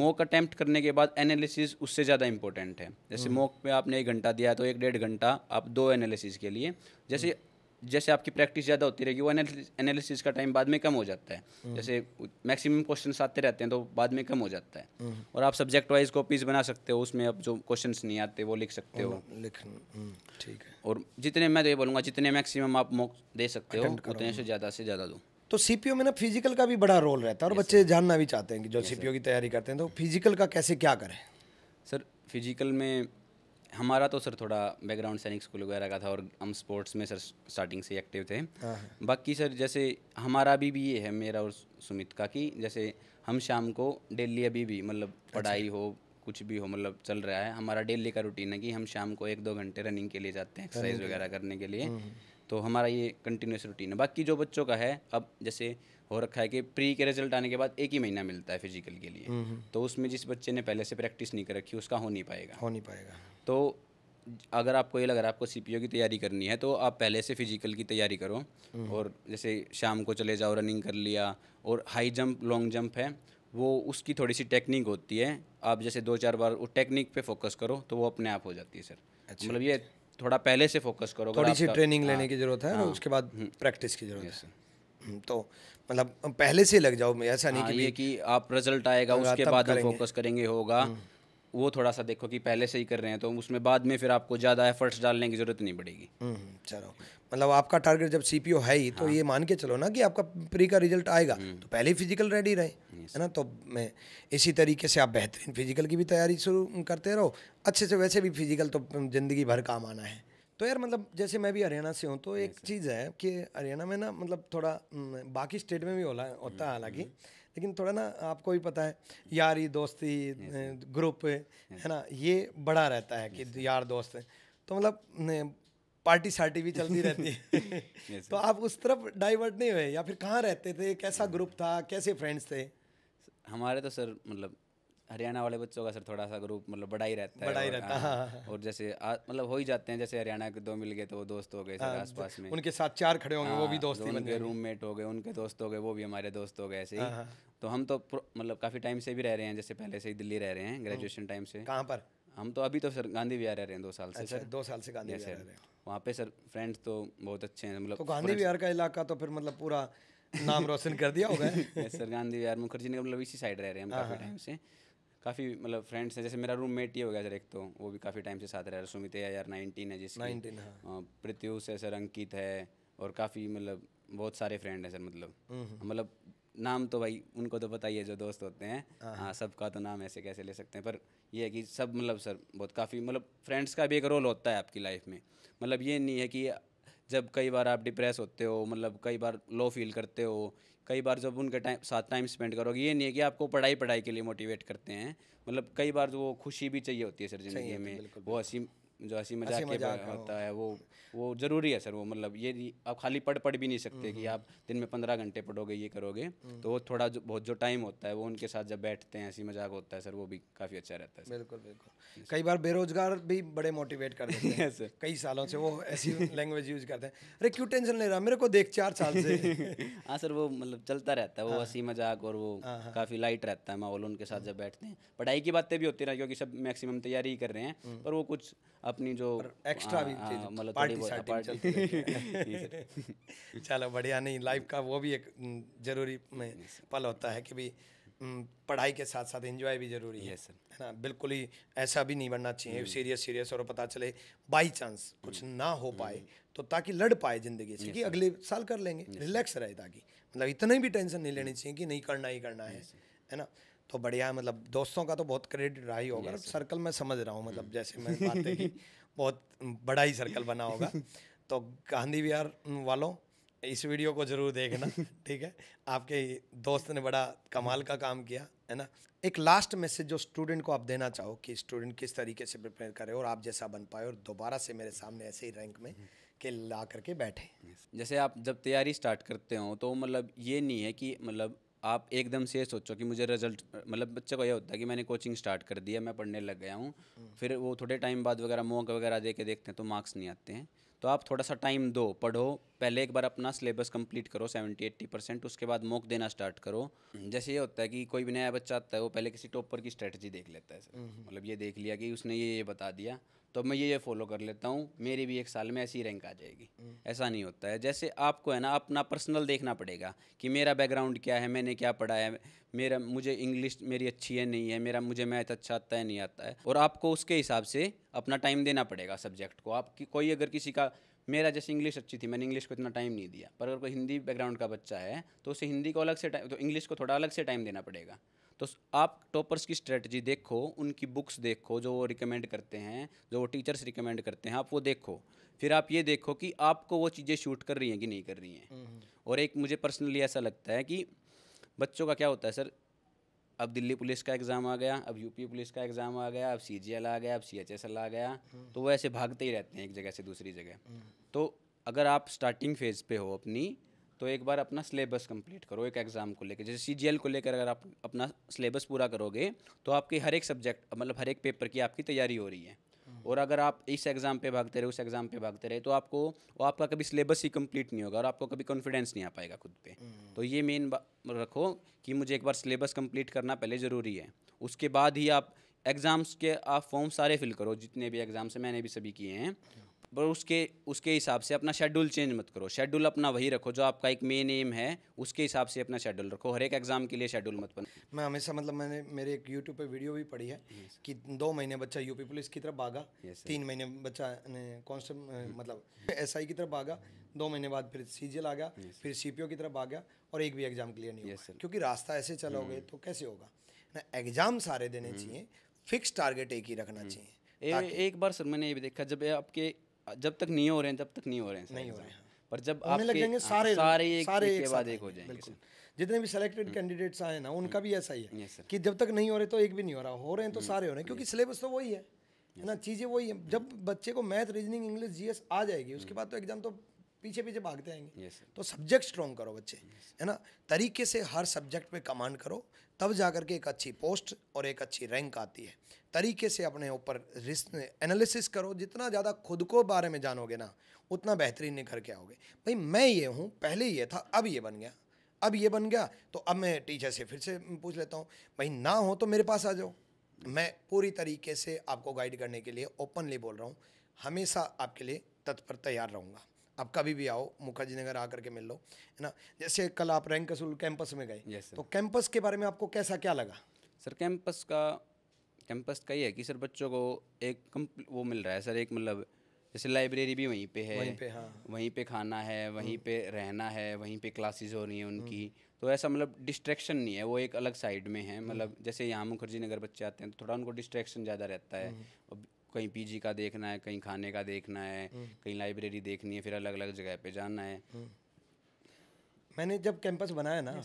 मॉक अटैम्प्ट करने के बाद एनालिसिस उससे ज़्यादा इंपॉर्टेंट है जैसे मॉक हम्म। में आपने एक घंटा दिया तो एक डेढ़ घंटा आप दो एनालिसिस के लिए जैसे हम्म। जैसे आपकी प्रैक्टिस ज़्यादा होती रहेगी वो एनालिसिस का टाइम बाद में कम हो जाता है हम्म। जैसे मैक्सिमम क्वेश्चन आते रहते हैं तो बाद में कम हो जाता है और आप सब्जेक्ट वाइज कॉपीज बना सकते हो उसमें अब जो क्वेश्चन नहीं आते वो लिख सकते हो लिख ठीक है और जितने मैं तो ये बोलूँगा जितने मैक्सिमम आप मॉक दे सकते हो उतने से ज़्यादा से ज़्यादा दो तो सीपीओ में ना फिजिकल का भी बड़ा रोल रहता है और बच्चे जानना भी चाहते हैं कि जो yes, सीपीओ की तैयारी करते हैं तो फिजिकल का कैसे क्या करें सर फिजिकल में हमारा तो सर थोड़ा बैकग्राउंड सैनिक स्कूल वगैरह का था और हम स्पोर्ट्स में सर स्टार्टिंग से एक्टिव थे हाँ, हाँ। बाकी सर जैसे हमारा भी भी ये है मेरा और सुमित का कि जैसे हम शाम को डेली अभी भी मतलब अच्छा। पढ़ाई हो कुछ भी हो मतलब चल रहा है हमारा डेली का रूटीन है कि हम शाम को एक दो घंटे रनिंग के लिए जाते हैं एक्सरसाइज वगैरह करने के लिए हम्म, हम्म। तो हमारा ये कंटिन्यूस रूटीन है बाकी जो बच्चों का है अब जैसे हो रखा है कि प्री के रिजल्ट आने के बाद एक ही महीना मिलता है फिजिकल के लिए हम्म, हम्म। तो उसमें जिस बच्चे ने पहले से प्रैक्टिस नहीं कर रखी उसका हो नहीं पाएगा हो नहीं पाएगा तो अगर आपको ये लग रहा है आपको सी की तैयारी करनी है तो आप पहले से फिजिकल की तैयारी करो हम्म। और जैसे शाम को चले जाओ रनिंग कर लिया और हाई जंप लॉन्ग जंप है वो उसकी थोड़ी सी टेक्निक होती है आप जैसे दो चार बार वो टेक्निक पे फोकस करो तो वो अपने आप हो जाती है सर अच्छा, मतलब ये अच्छा। थोड़ा पहले से फोकस करो थोड़ी सी ट्रेनिंग लेने की ज़रूरत है उसके बाद प्रैक्टिस की जरूरत है हाँ। हम्म। हम्म, तो मतलब पहले से लग जाओ ऐसा नहीं हाँ, कि आप रिजल्ट आएगा उसके बाद फोकस करेंगे होगा हम्म। वो थोड़ा सा देखो कि पहले से ही कर रहे हैं तो उसमें बाद में फिर आपको ज़्यादा एफर्ट्स डालने की ज़रूरत नहीं पड़ेगी हम्म, चलो मतलब आपका टारगेट जब सी है ही तो हाँ। ये मान के चलो ना कि आपका प्री का रिजल्ट आएगा हम्म। तो पहले ही फिजिकल रेडी रहे है ना तो मैं इसी तरीके से आप बेहतरीन फिजिकल की भी तैयारी शुरू करते रहो अच्छे से वैसे भी फिजिकल तो ज़िंदगी भर काम आना है तो यार मतलब जैसे मैं भी हरियाणा से हूँ तो एक चीज़ है कि हरियाणा में ना मतलब थोड़ा हम्म, बाकी स्टेट में भी होता है हालांकि लेकिन थोड़ा ना आपको भी पता है यारी दोस्ती ग्रुप है ना ये बड़ा रहता है कि यार दोस्त है तो मतलब पार्टी सार्टी भी चलती रहती है तो आप उस तरफ डाइवर्ट नहीं हुए या फिर कहाँ रहते थे कैसा हाँ। ग्रुप था कैसे फ्रेंड्स थे हमारे तो सर मतलब हरियाणा वाले बच्चों का सर थोड़ा सा ग्रुप मतलब बड़ा ही रहता है बड़ा ही रहता है हाँ, हाँ, हाँ। और जैसे मतलब हो ही जाते हैं जैसे हरियाणा के दो मिल गए तो वो दोस्त हो गए सर आसपास में उनके साथ चार खड़े होंगे वो भी दोस्त तो उनके रूममेट हो गए उनके दोस्त हो गए वो भी हमारे दोस्त हो गए ऐसे ही तो हम तो मतलब काफ़ी टाइम से भी रह रहे हैं जैसे पहले से ही दिल्ली रह रहे हैं ग्रेजुएशन टाइम हम्म। से कहाँ पर हम तो अभी तो सर गांधी विहार रह रहे हैं दो साल से अच्छा, सर दो साल से गांधी विहार रह रहे हैं वहाँ पे सर फ्रेंड्स तो बहुत अच्छे हैं मतलब तो गांधी विहार का इलाका तो फिर मतलब पूरा नाम रोशन कर दिया होगा सर गांधी विहार मुखर्जी ने मतलब इसी साइड रह रहे हैं हम काफ़ी टाइम से काफ़ी मतलब फ्रेंड्स हैं जैसे मेरा रूममेट ये हो गया सर एक तो वो भी काफ़ी टाइम से साथ रहा है सुमित यार नाइनटीन है जिस नाइनटीन प्रत्युष प्रत्यूष है सर अंकित है और काफ़ी मतलब बहुत सारे फ्रेंड हैं सर मतलब हम्म। मतलब नाम तो भाई उनको तो पता ही है जो दोस्त होते हैं हाँ।, हाँ सबका तो नाम ऐसे कैसे ले सकते हैं पर ये है कि सब मतलब सर बहुत काफ़ी मतलब फ्रेंड्स का भी एक रोल होता है आपकी लाइफ में मतलब ये नहीं है कि जब कई बार आप डिप्रेस होते हो मतलब कई बार लो फील करते हो कई बार जब उनके टाइम साथ टाइम स्पेंड करोगे ये नहीं है कि आपको पढ़ाई पढ़ाई के लिए मोटिवेट करते हैं मतलब कई बार वो खुशी भी चाहिए होती है सर जिंदगी में वो हंसी जो हंसी मजाक के होता है वो वो ज़रूरी है सर वो मतलब ये आप खाली पढ़ पढ़ भी नहीं सकते कि हम्म। आप दिन में पंद्रह घंटे पढ़ोगे ये करोगे हम्म। तो वो थोड़ा जो बहुत जो टाइम होता है वो उनके साथ जब बैठते हैं हंसी मजाक होता है सर वो भी काफ़ी अच्छा रहता है बिल्कुल बिल्कुल कई बार बेरोजगार भी बड़े मोटिवेट कर देते हैं सर कई सालों से वो ऐसी लैंग्वेज यूज करते हैं अरे क्यों टेंशन ले रहा मेरे को देख चार साल से हाँ सर वो मतलब चलता रहता है वो हाँ। हंसी मजाक और वो हाँ, हाँ। काफ़ी लाइट रहता है माहौल उनके साथ जब बैठते हैं पढ़ाई की बातें भी होती रहा क्योंकि सब मैक्सिमम तैयारी ही कर रहे हैं हम्म। पर वो कुछ अपनी जो एक्स्ट्रा भी हाँ, हाँ, तो मतलब पार्टी पार्टी चलो बढ़िया नहीं लाइफ का वो भी एक जरूरी पल होता है कि भी पढ़ाई के साथ साथ एंजॉय भी जरूरी है सर है ना बिल्कुल ही ऐसा भी नहीं बनना चाहिए सीरियस हम्म। सीरियस और पता चले बाय चांस कुछ हम्म। ना हो पाए हम्म। तो ताकि लड़ पाए जिंदगी से कि अगले साल कर लेंगे रिलैक्स रहे ताकि मतलब इतना भी टेंशन नहीं लेनी चाहिए कि नहीं करना ही करना है है ना तो बढ़िया मतलब दोस्तों का तो बहुत क्रेडिट रहा ही होगा सर्कल में समझ रहा हूँ मतलब hmm. जैसे मैं बातें की बहुत बड़ा ही सर्कल बना होगा तो गांधी विहार वालों इस वीडियो को जरूर देखना ठीक है आपके दोस्त ने बड़ा कमाल का काम किया है ना एक लास्ट मैसेज जो स्टूडेंट को आप देना चाहो कि स्टूडेंट किस तरीके से प्रिपेयर करे और आप जैसा बन पाए और दोबारा से मेरे सामने ऐसे ही रैंक में के ला करके बैठे जैसे आप जब तैयारी स्टार्ट करते हो तो मतलब ये नहीं है कि मतलब आप एकदम से सोचो कि मुझे रिजल्ट मतलब बच्चे को यह होता है कि मैंने कोचिंग स्टार्ट कर दिया मैं पढ़ने लग गया हूँ हम्म। फिर वो थोड़े टाइम बाद वगैरह मोक वगैरह दे के देखते हैं तो मार्क्स नहीं आते हैं तो आप थोड़ा सा टाइम दो पढ़ो पहले एक बार अपना सिलेबस कंप्लीट करो सेवेंटी एट्टी परसेंट उसके बाद मोक देना स्टार्ट करो जैसे ये होता है कि कोई भी नया बच्चा आता है वो पहले किसी टॉपर की स्ट्रेटजी देख लेता है हम्म। मतलब ये देख लिया कि उसने ये ये बता दिया तो मैं ये ये फॉलो कर लेता हूँ मेरी भी एक साल में ऐसी रैंक आ जाएगी ऐसा नहीं होता है जैसे आपको है ना अपना पर्सनल देखना पड़ेगा कि मेरा बैकग्राउंड क्या है मैंने क्या पढ़ा है मेरा मुझे इंग्लिश मेरी अच्छी है नहीं है मेरा मुझे मैथ अच्छा आता है नहीं आता है और आपको उसके हिसाब से अपना टाइम देना पड़ेगा सब्जेक्ट को आप कोई अगर किसी का मेरा जैसे इंग्लिश अच्छी थी मैंने इंग्लिश को इतना टाइम नहीं दिया पर अगर कोई हिंदी बैकग्राउंड का बच्चा है तो उसे हिंदी को अलग से टाइम तो इंग्लिश को थोड़ा अलग से टाइम देना पड़ेगा तो आप टॉपर्स की स्ट्रेटजी देखो उनकी बुक्स देखो जो वो रिकमेंड करते हैं जो वो टीचर्स रिकमेंड करते हैं आप वो देखो फिर आप ये देखो कि आपको वो चीज़ें शूट कर रही हैं कि नहीं कर रही हैं हम्म। और एक मुझे पर्सनली ऐसा लगता है कि बच्चों का क्या होता है सर अब दिल्ली पुलिस का एग्ज़ाम आ गया अब यूपी पुलिस का एग्ज़ाम आ गया अब सी आ गया अब सी आ गया हम्म। तो वो ऐसे भागते ही रहते हैं एक जगह से दूसरी जगह हम्म। तो अगर आप स्टार्टिंग फेज़ पे हो अपनी तो एक बार अपना सिलेबस कंप्लीट करो एक एग्ज़ाम को लेकर जैसे सी को लेकर अगर आप अपना सिलेबस पूरा करोगे तो आपके हर एक सब्जेक्ट मतलब हर एक पेपर की आपकी तैयारी हो रही है हम्म। और अगर आप इस एग्ज़ाम पे भागते रहे उस एग्ज़ाम पे भागते रहे तो आपको वो आपका कभी सिलेबस ही कंप्लीट नहीं होगा और आपको कभी कॉन्फिडेंस नहीं आ पाएगा खुद पे हम्म। तो ये मेन रखो कि मुझे एक बार सिलेबस कंप्लीट करना पहले ज़रूरी है उसके बाद ही आप एग्ज़ाम्स के आप फॉर्म सारे फिल करो जितने भी एग्ज़ाम्स हैं मैंने भी सभी किए हैं पर उसके उसके हिसाब से अपना शेड्यूल चेंज मत करो शेड्यूल अपना वही रखो जो आपका एक मेन एम है उसके हिसाब से अपना शेड्यूल रखो हर एक एग्ज़ाम के लिए शेड्यूल मत बना मैं हमेशा मतलब मैंने मेरे एक यूट्यूब पर वीडियो भी पढ़ी है कि दो महीने बच्चा यूपी पुलिस की तरफ भागा तीन महीने बच्चा कॉन्स्टेबल hmm. मतलब एस की तरफ भागा दो महीने बाद फिर सी आ गया फिर सी की तरफ आ गया और एक भी एग्ज़ाम क्लियर नहीं हुआ क्योंकि रास्ता ऐसे चलोगे hmm. तो कैसे होगा ना एग्ज़ाम सारे देने hmm. चाहिए फिक्स टारगेट एक ही रखना चाहिए ए, एक बार सर मैंने ये भी देखा जब आपके जब तक नहीं हो रहे हैं तब तक नहीं हो रहे हैं नहीं हो रहे हैं पर जब आपके लग जाएंगे हाँ, सारे सारे एक सारे एक, एक बाद एक हो जाएंगे जितने भी सिलेक्टेड हम्म। कैंडिडेट्स आए ना उनका भी ऐसा ही है कि जब तक नहीं हो रहे तो एक भी नहीं हो रहा हो रहे हैं तो हम्म। सारे हो रहे हैं क्योंकि सिलेबस तो वही है ना चीज़ें वही है हम्म। जब बच्चे को मैथ रीजनिंग इंग्लिश जीएस आ जाएगी उसके बाद तो एग्जाम तो पीछे पीछे भागते आएंगे तो सब्जेक्ट स्ट्रॉन्ग करो बच्चे है ना तरीके से हर सब्जेक्ट पे कमांड करो तब जा कर के एक अच्छी पोस्ट और एक अच्छी रैंक आती है तरीके से अपने ऊपर रिस्क एनालिसिस करो जितना ज़्यादा खुद को बारे में जानोगे ना उतना बेहतरीन निखर के आओगे भाई मैं ये हूँ पहले ये था अब ये बन गया अब ये बन गया तो अब मैं टीचर से फिर से पूछ लेता हूँ भाई ना हो तो मेरे पास आ जाओ मैं पूरी तरीके से आपको गाइड करने के लिए ओपनली बोल रहा हूँ हमेशा आपके लिए तत्पर तैयार रहूँगा आप कभी भी आओ मुखर्जी नगर आकर के मिल लो है ना जैसे कल आप रैंक कैंपस में गए yes, तो कैंपस के बारे में आपको कैसा क्या लगा सर कैंपस का कैंपस का ही है कि सर बच्चों को एक कम वो मिल रहा है सर एक मतलब जैसे लाइब्रेरी भी वहीं पे है वहीं पे हाँ। वहीं पे खाना है वहीं हम्म। पे रहना है वहीं पे क्लासेस हो रही हैं उनकी हम्म। तो ऐसा मतलब डिस्ट्रैक्शन नहीं है वो एक अलग साइड में है मतलब हम्म। जैसे यहाँ मुखर्जी नगर बच्चे आते हैं तो थोड़ा उनको डिस्ट्रैक्शन ज़्यादा रहता है कहीं पीजी का देखना है कहीं खाने का देखना है हम्म। कहीं लाइब्रेरी देखनी है फिर अलग अलग जगह पे जाना है हम्म। मैंने जब कैंपस बनाया ना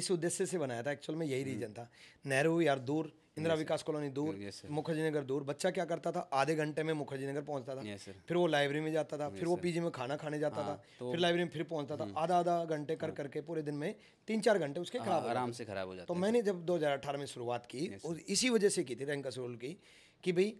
इस उद्देश्य से बनाया था एक्चुअल में यही हम्म। रीजन था नेहरू यार दूर इंदिरा विकास कॉलोनी दूर मुखर्जी नगर दूर बच्चा क्या करता था आधे घंटे में मुखर्जी नगर पहुंचता था फिर वो लाइब्रेरी में जाता था फिर वो पीजी में खाना खाने जाता हाँ, था तो फिर लाइब्रेरी में फिर पहुंचता था आधा आधा घंटे कर हाँ। करके पूरे दिन में तीन चार घंटे उसके हाँ, खराब आराम से खराब हो जाता तो मैंने जब दो में शुरुआत की इसी वजह से की थी रैंका रोल की कि भाई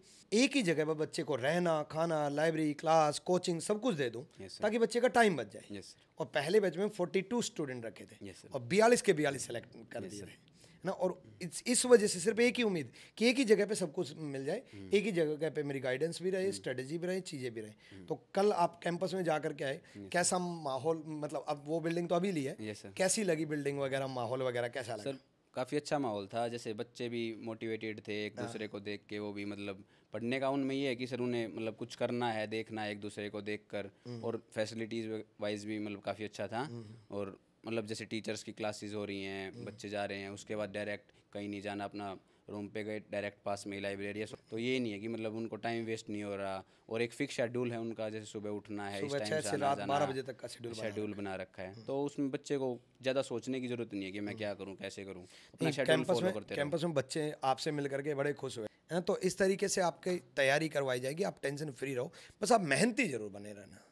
एक ही जगह पर बच्चे को रहना खाना लाइब्रेरी क्लास कोचिंग सब कुछ दे दूँ yes, ताकि बच्चे का टाइम बच जाए yes, और पहले बैच में 42 स्टूडेंट रखे थे yes, और बयालीस के बयालीस सेलेक्ट कर दिए थे ना और इस इस वजह से सिर्फ एक ही उम्मीद कि एक ही जगह पे सब कुछ मिल जाए hmm. एक ही जगह पे मेरी गाइडेंस भी रहे स्ट्रेटजी hmm. भी रहे चीज़ें भी रहे hmm. तो कल आप कैंपस में जाकर के आए कैसा माहौल मतलब अब वो बिल्डिंग तो अभी ली है कैसी लगी बिल्डिंग वगैरह माहौल वगैरह कैसा लगा काफ़ी अच्छा माहौल था जैसे बच्चे भी मोटिवेटेड थे एक हाँ। दूसरे को देख के वो भी मतलब पढ़ने का उनमें ये है कि सर उन्हें मतलब कुछ करना है देखना है एक दूसरे को देख कर हम्म। और फैसिलिटीज़ वाइज भी मतलब काफ़ी अच्छा था हम्म। और मतलब जैसे टीचर्स की क्लासेस हो रही हैं हम्म। बच्चे जा रहे हैं उसके बाद डायरेक्ट कहीं नहीं जाना अपना रूम पे गए डायरेक्ट पास में लाइब्रेरी है तो ये नहीं है कि मतलब उनको टाइम वेस्ट नहीं हो रहा और एक फिक्स शेड्यूल है उनका जैसे सुबह उठना है बारह बजे तक का शेड्यूल शेड्यूल बना रखा है तो उसमें बच्चे को ज़्यादा सोचने की जरूरत नहीं है कि मैं क्या करूँ कैसे करूँ कैंपस में बच्चे आपसे मिल करके बड़े खुश हुए हैं तो इस तरीके से आपकी तैयारी करवाई जाएगी आप टेंशन फ्री रहो बस आप मेहनती जरूर बने रहना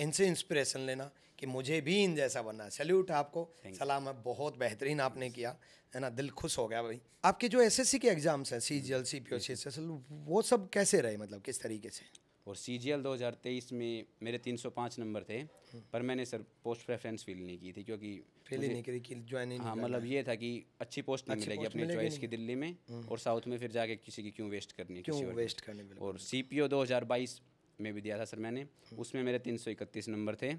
इनसे इंस्पिरेशन लेना कि मुझे भी इन जैसा बनना है सैल्यूट आपको सलाम है बहुत बेहतरीन आपने किया है ना दिल खुश हो गया भाई आपके जो एस के एग्जाम्स हैं C G L C P O C S वो सब कैसे रहे मतलब किस तरीके से और सी जी एल दो हज़ार तेईस में मेरे तीन सौ पाँच नंबर थे हम्म। पर मैंने सर पोस्ट प्रेफरेंस फील नहीं की थी क्योंकि फील नहीं करी कि ज्वाइन हाँ मतलब ये था कि अच्छी पोस्ट नहीं मिलेगी अपने चॉइस की दिल्ली में हम्म। और साउथ में फिर जाके किसी की क्यों वेस्ट करनी क्यों वेस्ट करनी और सी पी ओ दो हज़ार बाईस में भी दिया था सर मैंने हम्म। उसमें मेरे तीन सौ इकतीस नंबर थे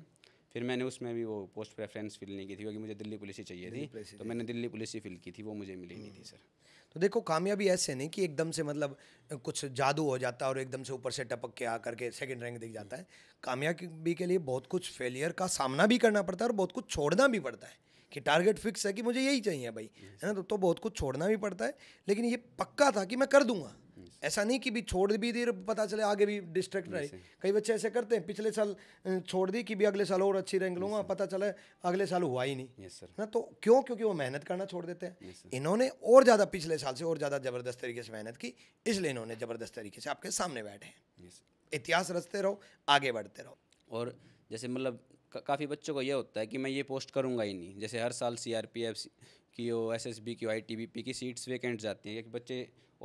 फिर मैंने उसमें भी वो पोस्ट प्रेफरेंस फिल नहीं की थी क्योंकि मुझे दिल्ली पुलिस ही चाहिए थी तो मैंने दिल्ली पुलिस ही फिल की थी वो मुझे मिली नहीं थी सर हम्म। तो देखो कामयाबी ऐसे नहीं कि एकदम से मतलब कुछ जादू हो जाता है और एकदम से ऊपर से टपक के आ के सेकेंड रैंक दिख जाता है हम्म। कामयाबी के लिए बहुत कुछ फेलियर का सामना भी करना पड़ता है और बहुत कुछ छोड़ना भी पड़ता है कि टारगेट फिक्स है कि मुझे यही चाहिए भाई है ना तो, तो बहुत कुछ छोड़ना भी पड़ता है लेकिन ये पक्का था कि मैं कर दूंगा ऐसा नहीं कि भी छोड़ भी दी पता चले आगे भी डिस्ट्रैक्ट रहे कई बच्चे ऐसे करते हैं पिछले साल छोड़ दी कि भी अगले साल और अच्छी रैंक लूंगा पता चला अगले साल हुआ ही नहीं ना तो क्यों क्योंकि वो मेहनत करना छोड़ देते हैं इन्होंने और ज़्यादा पिछले साल से और ज़्यादा ज़बरदस्त तरीके से मेहनत की इसलिए इन्होंने ज़बरदस्त तरीके से आपके सामने बैठे हैं इतिहास रचते रहो आगे बढ़ते रहो और जैसे मतलब काफ़ी बच्चों को यह होता है कि मैं ये पोस्ट करूंगा ही नहीं जैसे हर साल सी आर पी एफ की ओ एस एस बी की or I T B P की सीट्स वेकेंट जाती हैं कि बच्चे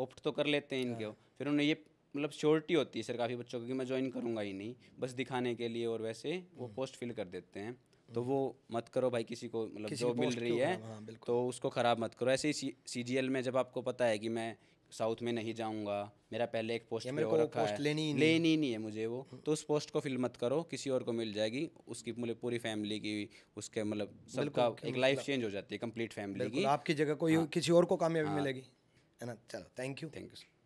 ऑप्ट तो कर लेते हैं इनके फिर उन्हें ये मतलब श्योरिटी होती है सर काफ़ी बच्चों की मैं ज्वाइन करूँगा ही नहीं बस दिखाने के लिए और वैसे वो पोस्ट hmm. फिल कर देते हैं hmm. तो वो मत करो भाई किसी को मतलब जॉब मिल रही है हाँ, तो उसको ख़राब मत करो ऐसे ही सी में जब आपको पता है कि मैं साउथ में नहीं जाऊंगा मेरा पहले एक पोस्ट मेरे को रखा पोस्ट है लेनी नहीं लेनी नहीं है मुझे वो hmm. तो उस पोस्ट को फिल मत करो किसी और को मिल जाएगी उसकी मतलब पूरी फैमिली की उसके मतलब सबका एक लाइफ मतलब चेंज हो जाती है कंप्लीट फैमिली की आपकी जगह कोई हाँ। किसी और को कामयाबी हाँ। मिलेगी है ना चलो thank you thank you sir